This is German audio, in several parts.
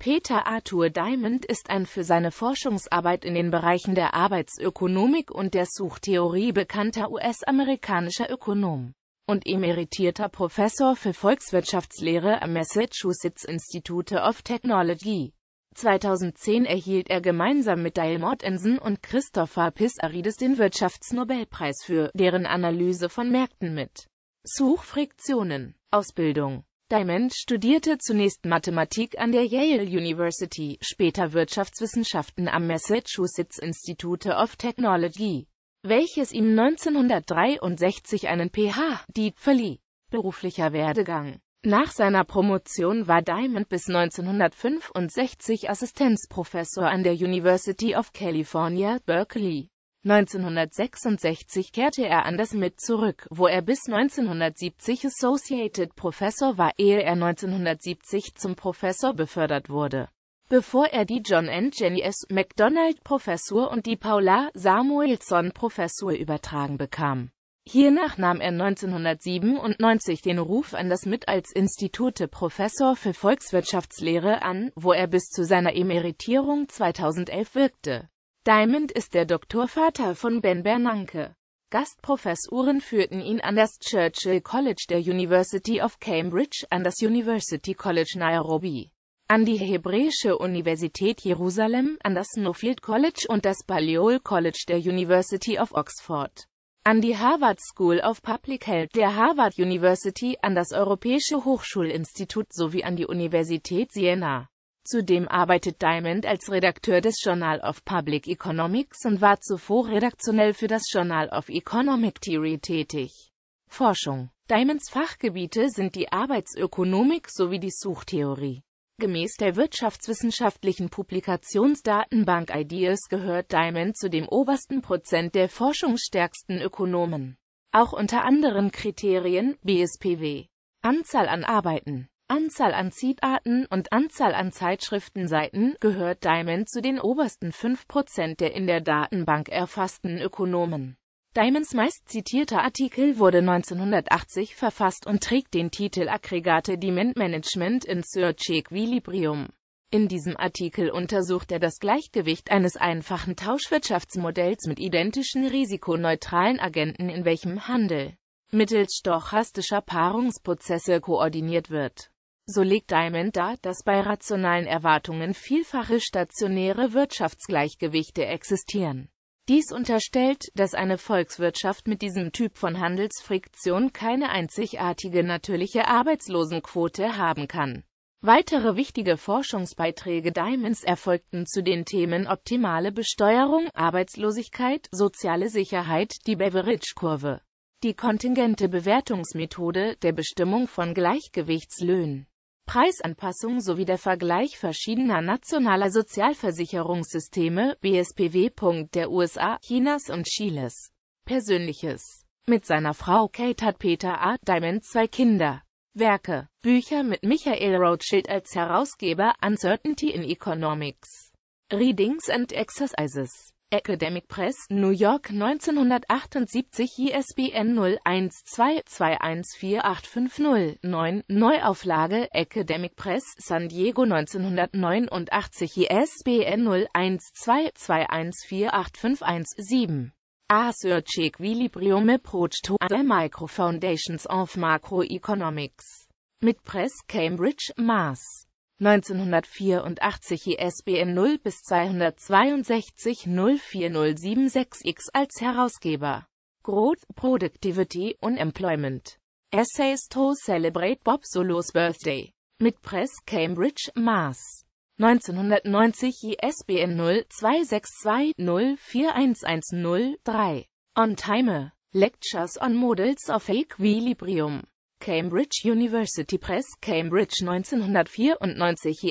Peter Arthur Diamond ist ein für seine Forschungsarbeit in den Bereichen der Arbeitsökonomik und der Suchtheorie bekannter US-amerikanischer Ökonom und emeritierter Professor für Volkswirtschaftslehre am Massachusetts Institute of Technology. 2010 erhielt er gemeinsam mit Dale Mortensen und Christopher Pissarides den Wirtschaftsnobelpreis für deren Analyse von Märkten mit Suchfriktionen, Ausbildung Diamond studierte zunächst Mathematik an der Yale University, später Wirtschaftswissenschaften am Massachusetts Institute of Technology, welches ihm 1963 einen PhD verlieh. Beruflicher Werdegang Nach seiner Promotion war Diamond bis 1965 Assistenzprofessor an der University of California, Berkeley. 1966 kehrte er an das MIT zurück, wo er bis 1970 Associated Professor war, ehe er 1970 zum Professor befördert wurde. Bevor er die John N. Jenny S. McDonald Professur und die Paula Samuelson Professur übertragen bekam. Hiernach nahm er 1997 den Ruf an das MIT als Institute Professor für Volkswirtschaftslehre an, wo er bis zu seiner Emeritierung 2011 wirkte. Diamond ist der Doktorvater von Ben Bernanke. Gastprofessuren führten ihn an das Churchill College der University of Cambridge, an das University College Nairobi, an die Hebräische Universität Jerusalem, an das Snowfield College und das Balliol College der University of Oxford, an die Harvard School of Public Health der Harvard University, an das Europäische Hochschulinstitut sowie an die Universität Siena. Zudem arbeitet Diamond als Redakteur des Journal of Public Economics und war zuvor redaktionell für das Journal of Economic Theory tätig. Forschung Diamonds Fachgebiete sind die Arbeitsökonomik sowie die Suchtheorie. Gemäß der wirtschaftswissenschaftlichen Publikationsdatenbank IDEAS gehört Diamond zu dem obersten Prozent der forschungsstärksten Ökonomen. Auch unter anderen Kriterien, BSPW, Anzahl an Arbeiten, Anzahl an Seed-Arten und Anzahl an Zeitschriftenseiten gehört Diamond zu den obersten 5% der in der Datenbank erfassten Ökonomen. Diamonds meistzitierter Artikel wurde 1980 verfasst und trägt den Titel Aggregate Demand Management in Search Equilibrium. In diesem Artikel untersucht er das Gleichgewicht eines einfachen Tauschwirtschaftsmodells mit identischen risikoneutralen Agenten in welchem Handel mittels stochastischer Paarungsprozesse koordiniert wird. So legt Diamond dar, dass bei rationalen Erwartungen vielfache stationäre Wirtschaftsgleichgewichte existieren. Dies unterstellt, dass eine Volkswirtschaft mit diesem Typ von Handelsfriktion keine einzigartige natürliche Arbeitslosenquote haben kann. Weitere wichtige Forschungsbeiträge Diamonds erfolgten zu den Themen optimale Besteuerung, Arbeitslosigkeit, soziale Sicherheit, die Beveridge-Kurve, die kontingente Bewertungsmethode der Bestimmung von Gleichgewichtslöhnen Preisanpassung sowie der Vergleich verschiedener nationaler Sozialversicherungssysteme (BSPW) der USA, Chinas und Chiles. Persönliches Mit seiner Frau Kate hat Peter A. Diamond zwei Kinder. Werke, Bücher mit Michael Rothschild als Herausgeber, Uncertainty in Economics, Readings and Exercises. Academic Press, New York 1978 ISBN 9, Neuauflage Academic Press, San Diego 1989 ISBN 0122148517 Research Equilibrium Approach to the Microfoundations of Macroeconomics. Mit Press Cambridge, Mass. 1984 ISBN 0 bis 262 04076 X als Herausgeber. Growth, Productivity, Unemployment. Essays to Celebrate Bob Solos Birthday. Mit Press Cambridge, Mass. 1990 ISBN 0-262-04110-3. On Timer. Lectures on Models of Equilibrium. Cambridge University Press, Cambridge 1994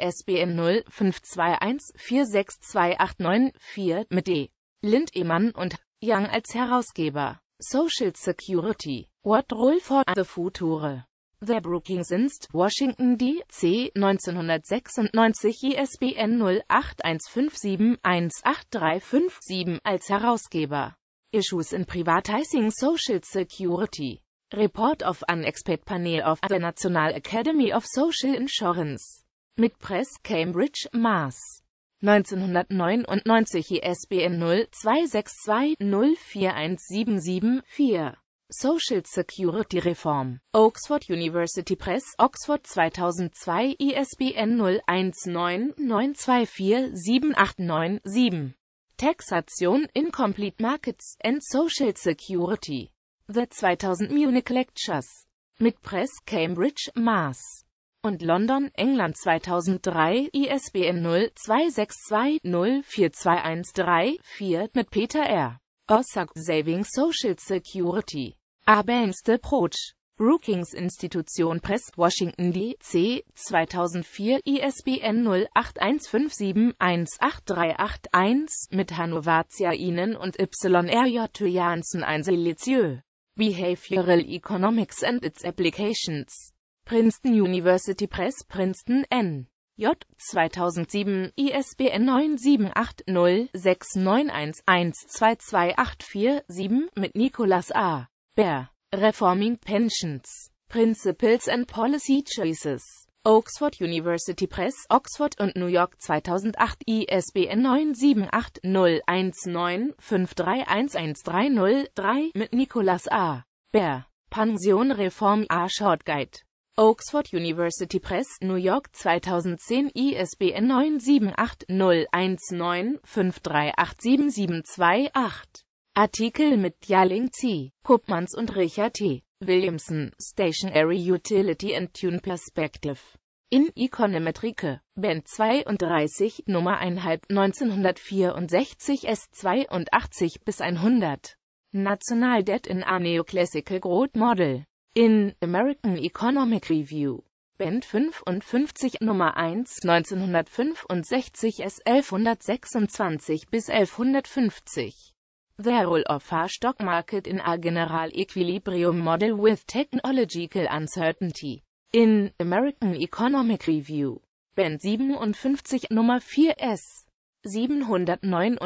ISBN 0-521-46289-4, mit D. E. Lindemann und Young als Herausgeber. Social Security. What Role for the Future? The Brookings Inst. Washington D.C. 1996 ISBN 0815718357 als Herausgeber. Issues in Privatizing Social Security Report of an Expert Panel of the National Academy of Social Insurance. Mit Press, Cambridge, Mass. 1999 ISBN 0-262-04177-4. Social Security Reform. Oxford University Press, Oxford 2002, ISBN 019-924-789-7. Taxation, Incomplete Markets and Social Security. The 2000 Munich Lectures. Mit Press Cambridge, Mass. und London, England 2003, ISBN 0262042134 mit Peter R. Ossak Saving Social Security. Abendste Protsch. Brookings Institution Press, Washington D.C., 2004, ISBN 0815718381, mit Hannovatia Ihnen und YRJ Janssen ein Silicieux. Behavioral Economics and its Applications. Princeton University Press Princeton N. J. 2007, ISBN 9780691122847 mit Nicolas A. Bär. Reforming Pensions, Principles and Policy Choices Oxford University Press, Oxford und New York 2008, ISBN 9780195311130-3 mit Nicolas A. Bär. Pension Reform A Short Guide. Oxford University Press, New York 2010, ISBN 9780195387728. Artikel mit Jalin Zi, Kuppmanns und Richard T. Williamson Stationary Utility and Tune Perspective. In Econometrike, Band 32, Nummer 1, 1964 S 82 bis 100. National Debt in a Neoclassical Growth Model. In American Economic Review. Band 55 Nummer 1 1965 S 1126 bis 1150. The role of a stock market in a general equilibrium model with technological uncertainty. In American Economic Review. Band 57 Nummer 4s. 759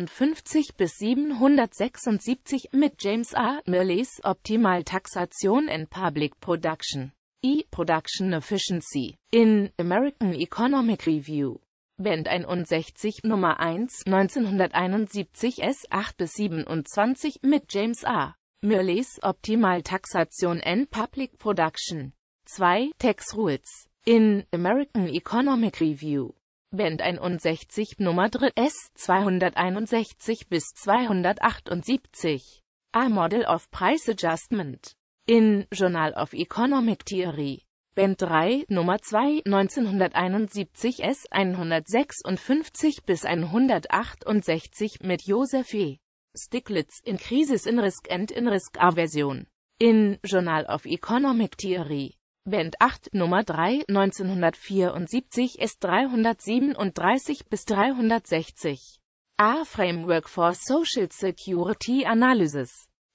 bis 776 mit James R. Milley's Optimal Taxation and Public Production. E. Production Efficiency. In American Economic Review. Band 61 Nummer 1 1971 S 8-27 mit James A. Murley's Optimal Taxation and Public Production 2 Tax Rules in American Economic Review Band 61 Nummer 3 S 261 bis 278 A Model of Price Adjustment in Journal of Economic Theory Band 3, Nummer 2, 1971 S. 156 bis 168 mit Josef E. Stiglitz in Crisis in Risk and in Risk A-Version. In Journal of Economic Theory. Band 8, Nummer 3, 1974 S. 337 bis 360. A Framework for Social Security Analysis.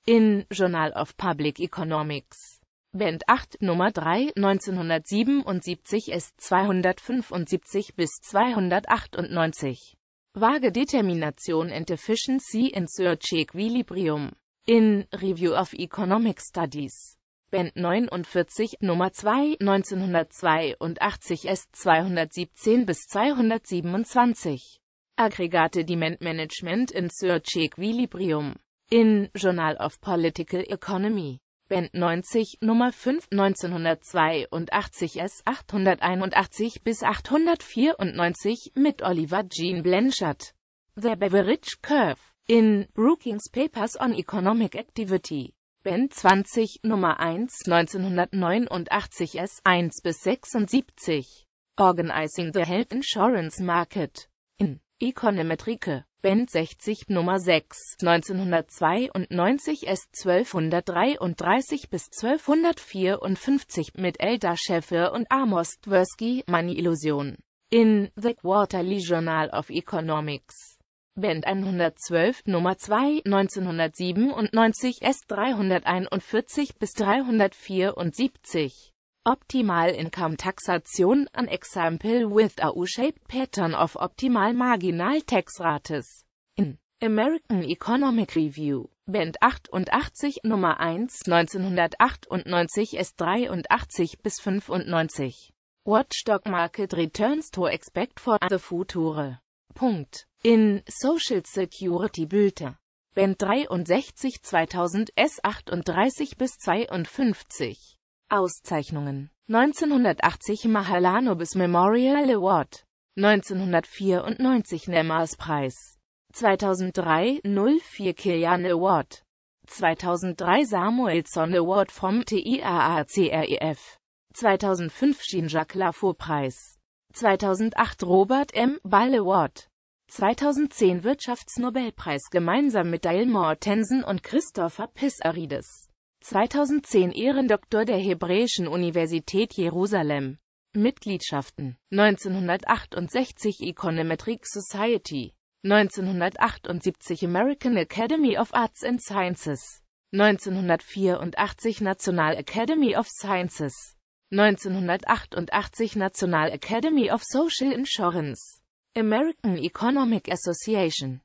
In Journal of Public Economics. Band 8 Nummer 3 1977 S 275 bis 298. Vage Determination and Efficiency in Search Equilibrium. In Review of Economic Studies. Band 49 Nummer 2 1982 S 217 bis 227. Aggregate Demand Management in Search Equilibrium. In Journal of Political Economy. Band 90 Nummer 5 1982 S 881 bis 894 mit Oliver Jean Blanchard. The Beverage Curve in Brookings Papers on Economic Activity. Band 20 Nummer 1 1989 S 1 bis 76. Organizing the Health Insurance Market in Econometrike. Band 60 Nummer 6 1992 S 1233 bis 1254 mit Elda Schäffe und Amos Tversky, Money Illusion. In The Quarterly Journal of Economics. Band 112 Nummer 2 1997 S 341 bis 374 Optimal income taxation, an example with a U-shaped pattern of optimal marginal tax rates. In American Economic Review, Band 88, Nummer 1, 1998 S 83 bis 95. What stock market returns to expect for the future? Punkt. In Social Security Bülte. Band 63 2000 S 38 bis 52. Auszeichnungen 1980 Mahalanobis Memorial Award 1994 Nemmers Preis 2003 04 Kilian Award 2003 Samuelson Award vom TIAACREF 2005 Jean-Jacques Lafour Preis 2008 Robert M. Ball Award 2010 Wirtschaftsnobelpreis gemeinsam mit Dale Mortensen und Christopher Pissarides 2010 Ehrendoktor der Hebräischen Universität Jerusalem. Mitgliedschaften 1968 Econometric Society 1978 American Academy of Arts and Sciences 1984 National Academy of Sciences 1988 National Academy of Social Insurance American Economic Association